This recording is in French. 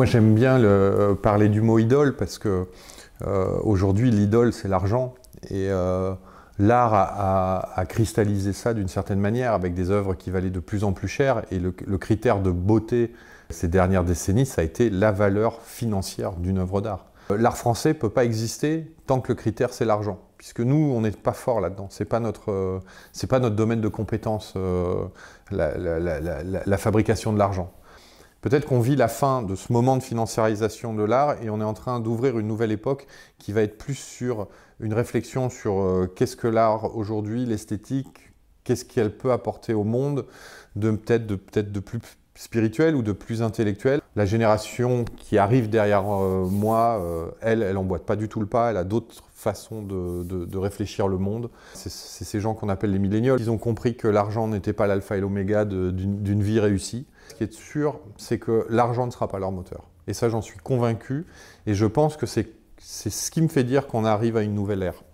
Moi j'aime bien euh, parler du mot idole parce que euh, aujourd'hui l'idole c'est l'argent et euh, l'art a, cristallisé ça d'une certaine manière avec des œuvres qui valaient de plus en plus cher et le, critère de beauté ces dernières décennies ça a été la valeur financière d'une œuvre d'art. L'art français ne peut pas exister tant que le critère c'est l'argent, puisque nous on n'est pas fort là-dedans, c'est pas notre pas notre domaine de compétence la fabrication de l'argent. Peut-être qu'on vit la fin de ce moment de financiarisation de l'art et on est en train d'ouvrir une nouvelle époque qui va être plus sur une réflexion sur euh, qu'est-ce que l'art aujourd'hui, l'esthétique, qu'est-ce qu'elle peut apporter au monde, de peut-être de, peut de plus spirituel ou de plus intellectuel. La génération qui arrive derrière euh, moi, euh, elle, elle emboîte pas du tout le pas, elle a d'autres façons de, réfléchir le monde. C'est ces gens qu'on appelle les milléniaux. Ils ont compris que l'argent n'était pas l'alpha et l'oméga d'une vie réussie. Ce qui est sûr, c'est que l'argent ne sera pas leur moteur. Et ça, j'en suis convaincu. Et je pense que c'est ce qui me fait dire qu'on arrive à une nouvelle ère.